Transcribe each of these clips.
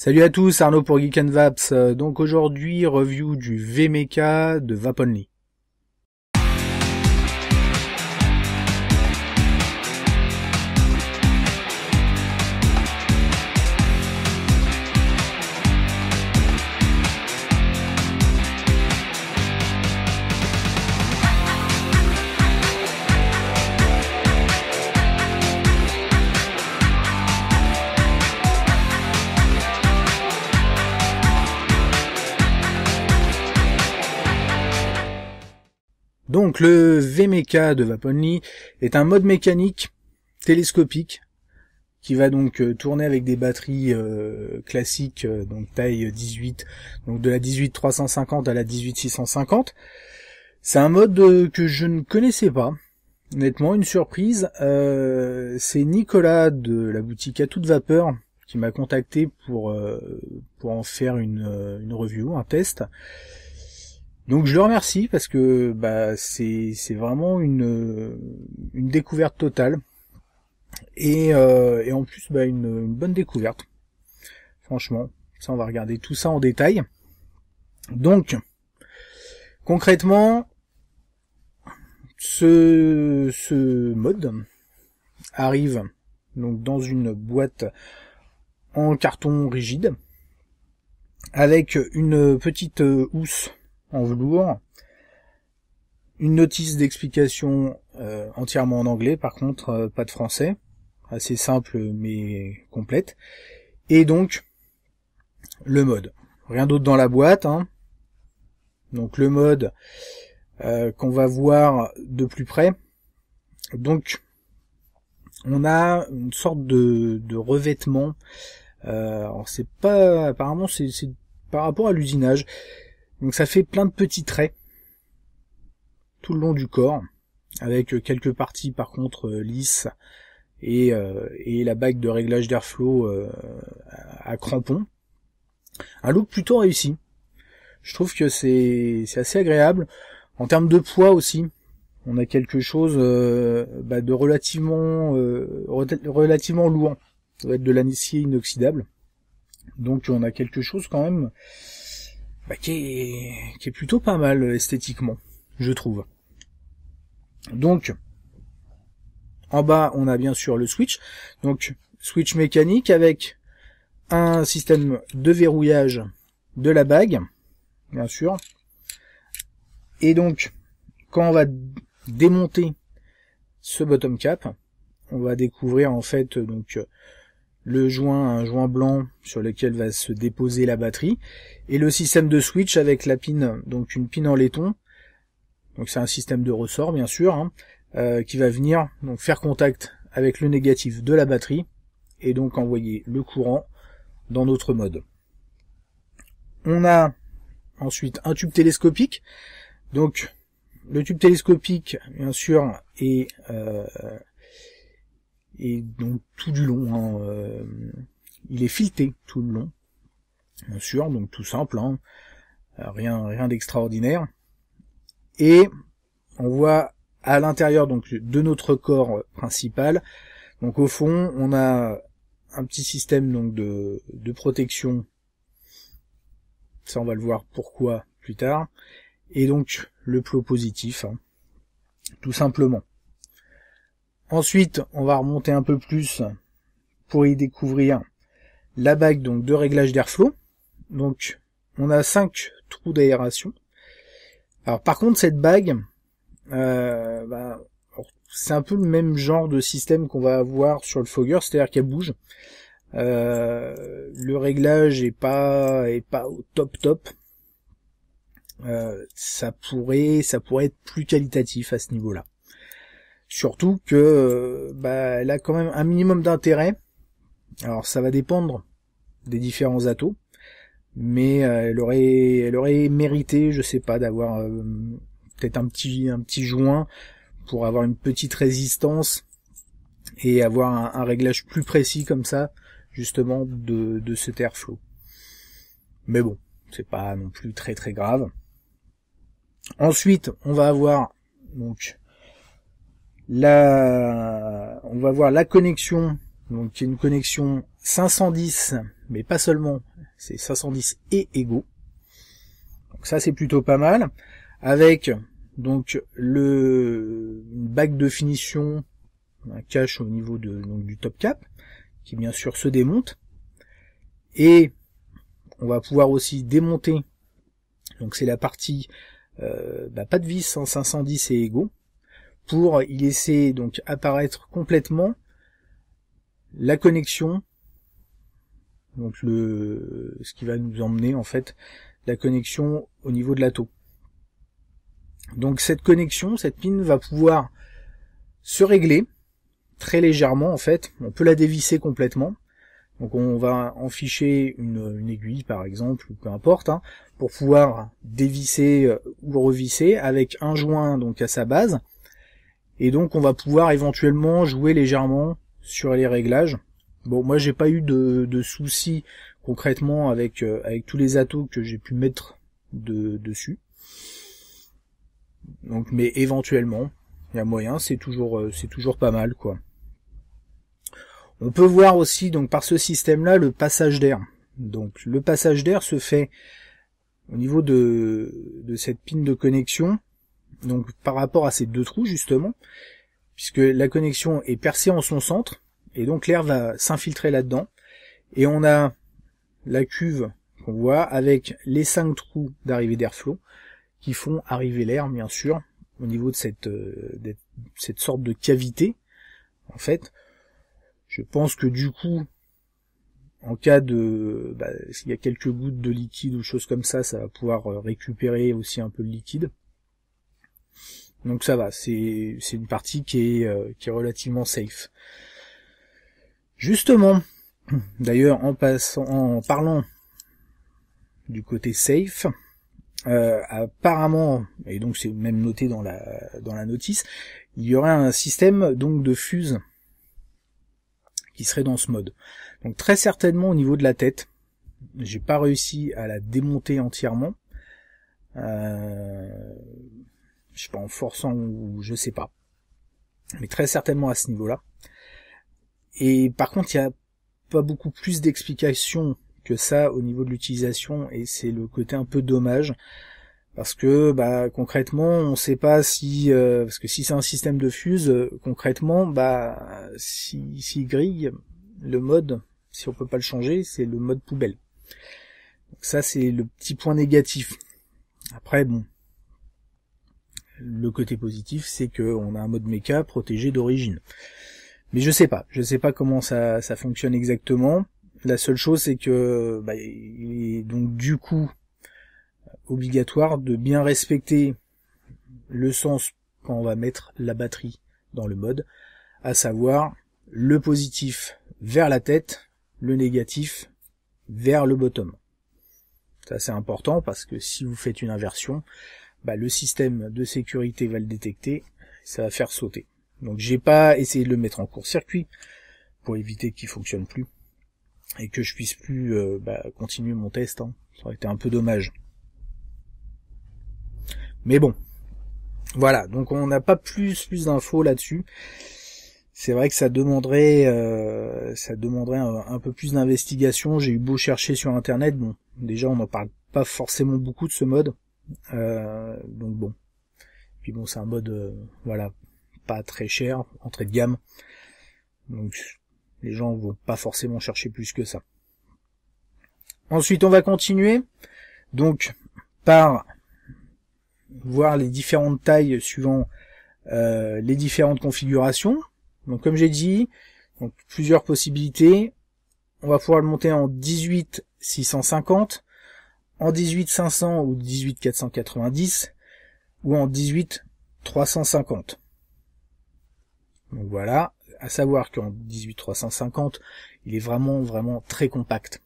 Salut à tous, Arnaud pour Geek Vaps. Euh, donc aujourd'hui, review du VMK de Vaponly. Donc le VMK e de Vaponly est un mode mécanique télescopique qui va donc euh, tourner avec des batteries euh, classiques euh, donc taille 18 donc de la 18 350 à la 18 650. C'est un mode que je ne connaissais pas. Honnêtement, une surprise. c'est Nicolas de la boutique à toute vapeur qui m'a contacté pour pour en faire une, une review, un test. Donc je le remercie parce que bah, c'est, vraiment une, une découverte totale. Et, euh, en plus bah, une, bonne découverte. Franchement, ça on va regarder tout ça en détail. Donc concrètement, ce, ce mode arrive donc dans une boîte en carton rigide avec une petite euh, housse en velours. Une notice d'explication euh, entièrement en anglais, par contre euh, pas de français, assez simple mais complète. Et donc le mode. Rien d'autre dans la boîte. Hein. Donc le mode euh, qu'on va voir de plus près. Donc on a une sorte de, de revêtement. alors c'est pas apparemment c'est par rapport à l'usinage. Donc ça fait plein de petits traits tout le long du corps, avec euh, quelques parties par contre euh, lisses euh, et, la bague de réglage d'airflow euh, à crampons. Un look plutôt réussi. Je trouve que c'est assez agréable. En termes de poids aussi, on a quelque chose bah, de relativement relativement lourd. Ça doit être de l'acier inoxydable. Donc on a quelque chose quand même bah, qui, est, qui est plutôt pas mal euh, esthétiquement, je trouve. Donc, en bas, on a bien sûr le switch. Donc, switch mécanique avec un système de verrouillage de la bague, bien sûr. Et donc, quand on va démonter ce bottom cap, on va découvrir en fait donc le joint, un joint blanc sur lequel va se déposer la batterie, et le système de switch avec la pin, donc une pin en laiton, donc c'est un système de ressort bien sûr, hein, euh, qui va venir donc faire contact avec le négatif de la batterie, et donc envoyer le courant dans notre mode. On a ensuite un tube télescopique, donc le tube télescopique bien sûr est... Euh, et donc tout du long, hein, euh, il est fileté tout le long, bien sûr, donc tout simple, hein. euh, rien, rien d'extraordinaire. Et on voit à l'intérieur donc de notre corps principal, donc au fond, on a un petit système donc de, protection. Ça, on va le voir pourquoi plus tard. Et donc le plot positif, hein. tout simplement. Ensuite, on va remonter un peu plus pour y découvrir la bague donc de réglage d'airflow. Donc on a 5 trous d'aération. Alors par contre cette bague, euh, bah, c'est un peu le même genre de système qu'on va avoir sur le Fogger, c'est-à-dire qu'elle bouge. Euh, le réglage est pas pas au top top. Euh, ça pourrait ça pourrait être plus qualitatif à ce niveau-là. Surtout que euh, bah, elle a quand même un minimum d'intérêt. Alors ça va dépendre des différents atouts, mais euh, elle aurait, elle aurait mérité, je sais pas, d'avoir euh, peut-être un petit, un petit joint pour avoir une petite résistance et avoir un, réglage plus précis comme ça, justement, de, de cet airflow. Mais bon, c'est pas non plus très très grave. Ensuite, on va avoir donc on va voir la connexion, donc qui est une connexion 510, mais pas seulement, c'est 510 et égaux. Donc ça c'est plutôt pas mal. Avec donc le bac de finition, un cache au niveau de, du top cap, qui bien sûr se démonte. Et on va pouvoir aussi démonter, donc c'est la partie, euh, bah, pas de vis, hein, 510 et égaux, pour y laisser donc apparaître complètement la connexion, donc le ce qui va nous emmener en fait la connexion au niveau de l'ATO. Donc cette connexion, cette pin va pouvoir se régler très légèrement en fait. On peut la dévisser complètement. Donc on va enficher une, une aiguille par exemple, ou peu importe, hein, pour pouvoir dévisser euh, ou revisser avec un joint donc à sa base et donc on va pouvoir éventuellement jouer légèrement sur les réglages. Bon, moi j'ai pas eu de, soucis concrètement avec, euh, avec tous les atouts que j'ai pu mettre de, dessus. Donc, mais éventuellement, il y a moyen, c'est toujours, euh, c'est toujours pas mal, quoi. On peut voir aussi, donc, par ce système-là, le passage d'air. Donc, le passage d'air se fait au niveau de, de cette pin de connexion donc par rapport à ces deux trous justement, puisque la connexion est percée en son centre, et donc l'air va s'infiltrer là-dedans, et on a la cuve qu'on voit avec les cinq trous d'arrivée d'air flot qui font arriver l'air bien sûr au niveau de cette, euh, cette sorte de cavité en fait. Je pense que du coup, en cas de bah, s'il y a quelques gouttes de liquide ou choses comme ça, ça va pouvoir euh, récupérer aussi un peu de liquide. Donc ça va, c'est une partie qui est, euh, qui est relativement safe. Justement, d'ailleurs en passant en parlant du côté safe, euh, apparemment, et donc c'est même noté dans la dans la notice, il y aurait un système donc de fuse qui serait dans ce mode. Donc très certainement au niveau de la tête, j'ai pas réussi à la démonter entièrement. Euh, je sais pas, en forçant ou je sais pas. Mais très certainement à ce niveau-là. Et par contre, il n'y a pas beaucoup plus d'explications que ça au niveau de l'utilisation, et c'est le côté un peu dommage. Parce que bah concrètement, on ne sait pas si euh, parce que si c'est un système de fuse, euh, concrètement, bah si, grille le mode, si on peut pas le changer, c'est le mode poubelle. Donc ça c'est le petit point négatif. Après bon, le côté positif, c'est qu'on a un mode méca protégé d'origine. Mais je sais pas, je sais pas comment ça, ça fonctionne exactement. La seule chose, c'est que bah, il est donc du coup obligatoire de bien respecter le sens quand on va mettre la batterie dans le mode, à savoir le positif vers la tête, le négatif vers le bottom. Ça c'est important parce que si vous faites une inversion, bah, le système de sécurité va le détecter, ça va faire sauter. Donc j'ai pas essayé de le mettre en court-circuit pour éviter qu'il fonctionne plus et que je puisse plus euh, bah, continuer mon test. Hein. Ça aurait été un peu dommage. Mais bon, voilà. Donc on n'a pas plus plus d'infos là-dessus. C'est vrai que ça demanderait euh, ça demanderait un, peu plus d'investigation. J'ai eu beau chercher sur internet, bon, déjà on n'en parle pas forcément beaucoup de ce mode. Euh, donc bon. Puis bon, c'est un mode, euh, voilà, pas très cher, entrée de gamme. Donc les gens vont pas forcément chercher plus que ça. Ensuite, on va continuer donc par voir les différentes tailles suivant euh, les différentes configurations. Donc comme j'ai dit, donc plusieurs possibilités. On va pouvoir le monter en 18650 en 18500 ou 18490 ou en 18350. Donc voilà, à savoir qu'en 18350, il est vraiment vraiment très compact.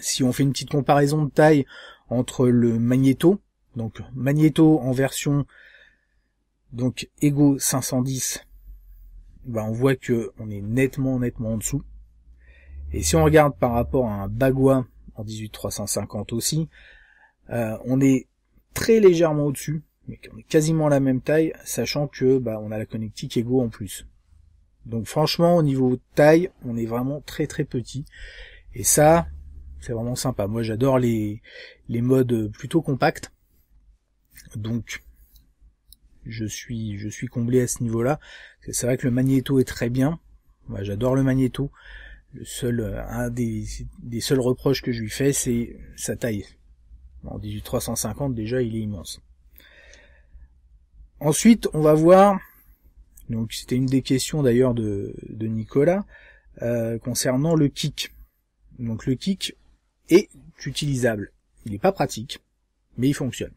Si on fait une petite comparaison de taille entre le Magneto, donc Magneto en version donc Ego 510, bah, on voit que on est nettement nettement en dessous. Et si on regarde par rapport à un Bagua 18350 aussi. Euh, on est très légèrement au-dessus, mais on est quasiment la même taille, sachant que bah, on a la connectique Ego en plus. Donc franchement, au niveau taille, on est vraiment très très petit. Et ça, c'est vraiment sympa. Moi j'adore les, les modes plutôt compacts. Donc je suis je suis comblé à ce niveau-là. C'est vrai que le magnéto est très bien. Moi j'adore le magnéto le seul, euh, un des, des seuls reproches que je lui fais, c'est sa taille. En 18350, déjà, il est immense. Ensuite, on va voir, donc c'était une des questions d'ailleurs de, de, Nicolas, euh, concernant le kick. Donc le kick est utilisable. Il n'est pas pratique, mais il fonctionne.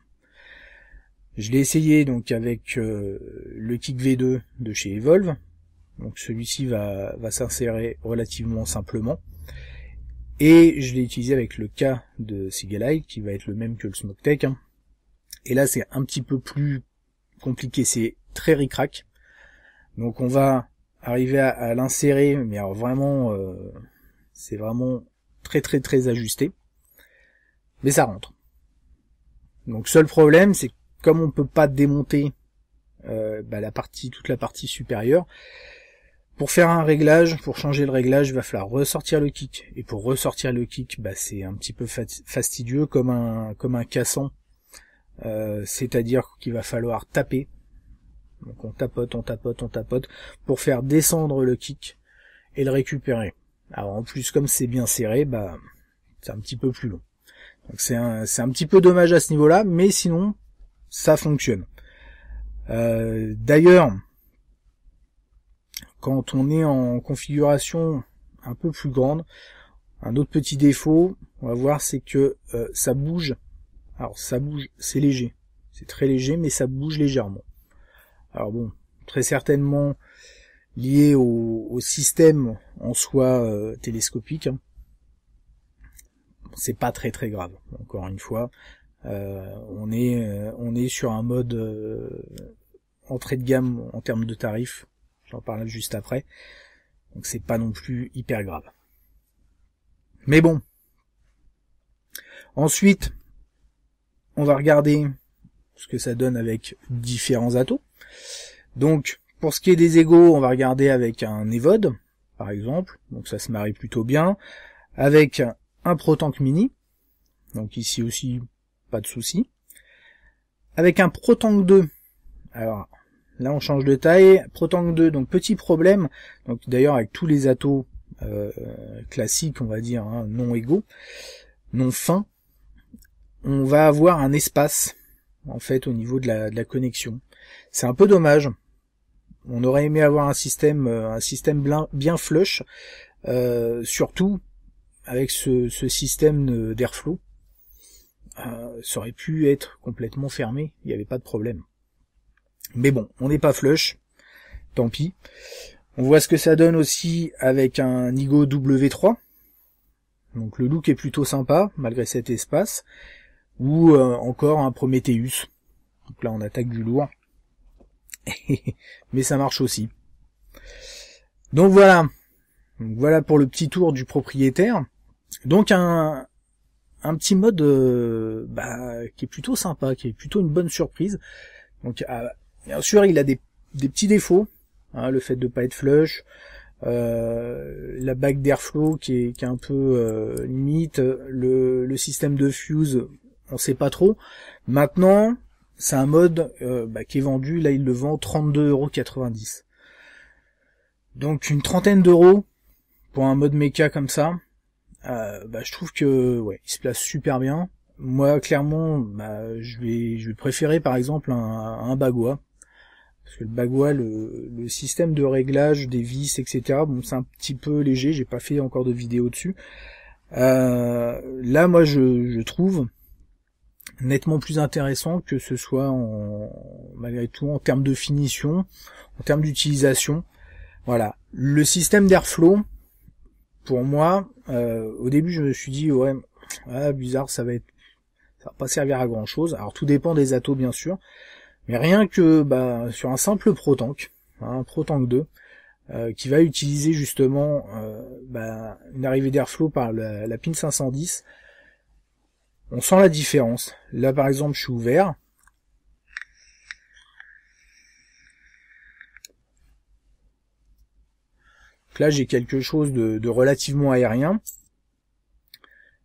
Je l'ai essayé donc avec euh, le kick V2 de chez Evolve, donc celui-ci va, va s'insérer relativement simplement. Et je l'ai utilisé avec le cas de Sigalai, qui va être le même que le SmokeTech. Hein. Et là, c'est un petit peu plus compliqué, c'est très ricrac. Donc on va arriver à, l'insérer, mais alors vraiment, euh, c'est vraiment très très très ajusté. Mais ça rentre. Donc seul problème, c'est comme on ne peut pas démonter euh, bah, la partie, toute la partie supérieure, pour faire un réglage, pour changer le réglage, il va falloir ressortir le kick. Et pour ressortir le kick, bah, c'est un petit peu fastidieux comme un, comme un cassant. Euh, c'est-à-dire qu'il va falloir taper. Donc on tapote, on tapote, on tapote, pour faire descendre le kick et le récupérer. Alors en plus, comme c'est bien serré, bah, c'est un petit peu plus long. Donc c'est un, petit peu dommage à ce niveau-là, mais sinon, ça fonctionne. Euh, d'ailleurs, quand on est en configuration un peu plus grande. Un autre petit défaut, on va voir, c'est que euh, ça bouge. Alors ça bouge, c'est léger. C'est très léger, mais ça bouge légèrement. Alors bon, très certainement lié au, système en soi euh, télescopique. Hein. C'est pas très très grave, encore une fois. Euh, on, est, on est sur un mode entrée de gamme en termes de tarifs j'en parle juste après. Donc c'est pas non plus hyper grave. Mais bon. Ensuite, on va regarder ce que ça donne avec différents atouts. Donc, pour ce qui est des égaux, on va regarder avec un Evod, par exemple. Donc ça se marie plutôt bien. Avec un protank mini. Donc ici aussi, pas de souci. Avec un protank 2. Alors, Là, on change de taille. Protang 2, donc petit problème. Donc D'ailleurs, avec tous les atos euh, classiques, on va dire, hein, non égaux, non fins, on va avoir un espace, en fait, au niveau de la, de la connexion. C'est un peu dommage. On aurait aimé avoir un système, euh, un système bien flush, euh, surtout avec ce, système d'airflow. Euh, ça aurait pu être complètement fermé, il n'y avait pas de problème. Mais bon, on n'est pas flush, tant pis. On voit ce que ça donne aussi avec un Nigo W3. Donc le look est plutôt sympa, malgré cet espace. Ou euh, encore un Prometheus. Donc là, on attaque du lourd. Mais ça marche aussi. Donc voilà. Donc voilà pour le petit tour du propriétaire. Donc un, un petit mode euh, bah, qui est plutôt sympa, qui est plutôt une bonne surprise. Donc Bien sûr, il a des, petits défauts, hein, le fait de pas être flush, euh, la bague d'airflow qui est, qui est un peu euh, limite, le, système de fuse, on sait pas trop. Maintenant, c'est un mode euh, bah, qui est vendu, là il le vend 32,90€. Donc une trentaine d'euros pour un mode méca comme ça, bah, je trouve que ouais, il se place super bien. Moi clairement, bah, je vais je vais préférer par exemple un, un Bagua parce que le bagua, le, système de réglage des vis, etc. Bon, c'est un petit peu léger, j'ai pas fait encore de vidéo dessus. Euh, là, moi, je, je, trouve nettement plus intéressant que ce soit en, malgré tout en termes de finition, en termes d'utilisation. Voilà. Le système d'airflow, pour moi, euh, au début, je me suis dit ouais, ah, bizarre, ça va être, ça va pas servir à grand chose. Alors tout dépend des atos bien sûr. Mais rien que bah, sur un simple ProTank, un ProTank 2, euh, qui va utiliser justement euh, bah, une arrivée d'airflow par la, la, pin 510, on sent la différence. Là par exemple je suis ouvert. là j'ai quelque chose de relativement aérien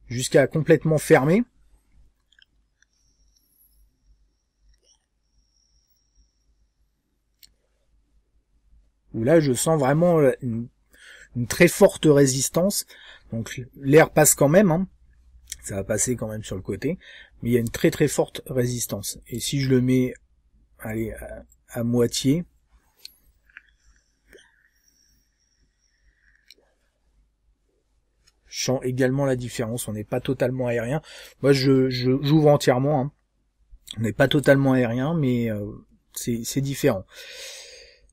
jusqu'à complètement fermé. là je sens vraiment euh, une, très forte résistance. Donc l'air passe quand même, hein. ça va passer quand même sur le côté, mais il y a une très très forte résistance. Et si je le mets allez, à, moitié, je sens également la différence, on n'est pas totalement aérien. Moi je j'ouvre entièrement, hein. on n'est pas totalement aérien, mais euh, c'est différent.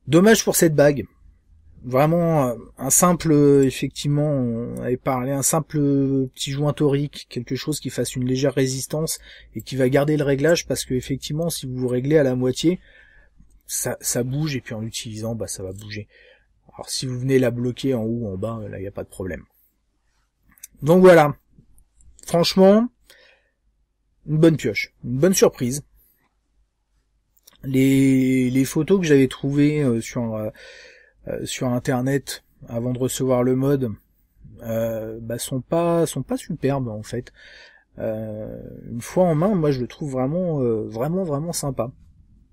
Dommage pour cette bague. Vraiment euh, un simple, euh, effectivement, on avait parlé, un simple euh, petit joint torique, quelque chose qui fasse une légère résistance et qui va garder le réglage parce que effectivement, si vous, vous réglez à la moitié, ça, bouge et puis en l'utilisant, bah ça va bouger. Alors si vous venez la bloquer en haut, ou en bas, là il n'y a pas de problème. Donc voilà. Franchement, une bonne pioche, une bonne surprise les, les photos que j'avais trouvées euh, sur euh, euh, sur internet avant de recevoir le mode euh, bah, sont pas sont pas superbes en fait. une fois en main, moi je le trouve vraiment vraiment vraiment sympa.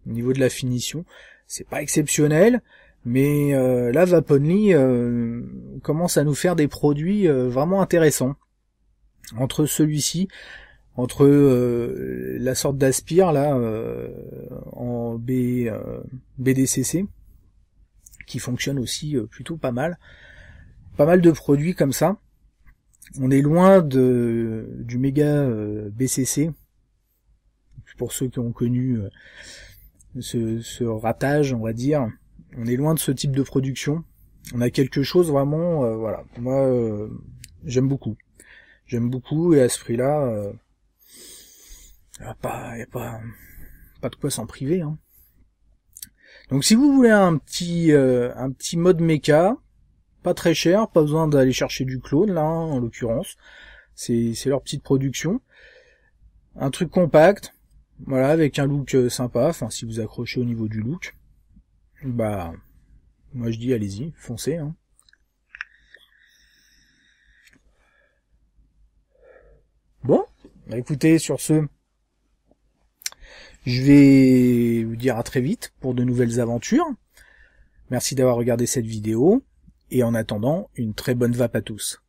Au niveau de la finition, c'est pas exceptionnel, mais la Vaponly commence à nous faire des produits vraiment intéressants. Entre celui-ci, entre euh, la sorte d'aspire là euh, en B, euh, BDCC qui fonctionne aussi plutôt pas mal, pas mal de produits comme ça. On est loin de du méga BCC pour ceux qui ont connu ce, ratage, on va dire. On est loin de ce type de production. On a quelque chose vraiment, voilà. Moi, j'aime beaucoup. J'aime beaucoup et à ce prix-là, il a, pas, pas, de quoi s'en priver. Hein. Donc si vous voulez un petit, euh, un petit mode méca, pas très cher, pas besoin d'aller chercher du clone là, hein, en l'occurrence, c'est leur petite production. Un truc compact, voilà, avec un look euh, sympa, enfin si vous accrochez au niveau du look, bah moi je dis allez-y, foncez. Hein. Bon, bah, écoutez, sur ce, je vais vous dire à très vite pour de nouvelles aventures. Merci d'avoir regardé cette vidéo, et en attendant, une très bonne vape à tous.